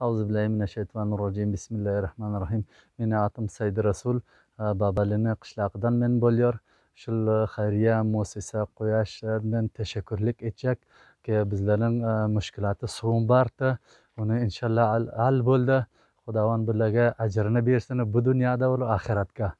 billahi rojim bismillahi rohmanir rohim meni atim said rasul babalini qishlog'idan men bo'lyor shul xayriya muassasa qo'yashdan tashakkurlik aytsak bizlarning mushkulati suv bardi uni inshaalloh al bo'ldi xudovon bularga ajrini bersin bu dunyoda va oxiratga